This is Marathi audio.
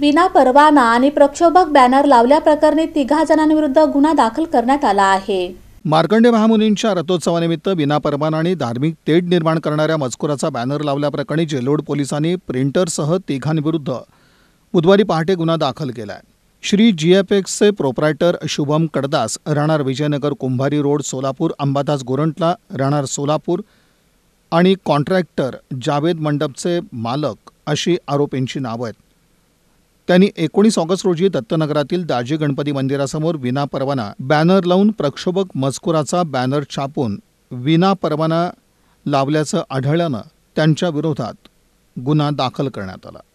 विना परवाना आणि प्रक्षोभक बॅनर लावल्याप्रकरणी तिघा जणांविरुद्ध गुन्हा दाखल करण्यात आला आहे मार्कंडे महामुनींच्या रथोत्सवानिमित्त परवाना आणि धार्मिक तेढ निर्माण करणाऱ्या मजकुराचा बॅनर लावल्याप्रकरणी जेलोड पोलिसांनी प्रिंटरसह तिघांविरुद्ध बुधवारी पहाटे गुन्हा दाखल केला आहे श्री जी एफ एक्सचे प्रोप्रायटर शुभम कडदास राहणार विजयनगर कुंभारी रोड सोलापूर अंबादास गोरंटला राहणार सोलापूर आणि कॉन्ट्रॅक्टर जावेद मंडपचे मालक अशी आरोपींची नावं आहेत त्यांनी एकोणीस ऑगस्ट रोजी दत्तनगरातील दाजी गणपती मंदिरासमोर विनापरवाना बॅनर लावून प्रक्षोभक मजकुराचा बॅनर छापून विनापरवाना लावल्याचं आढळल्यानं त्यांच्या विरोधात गुन्हा दाखल करण्यात आला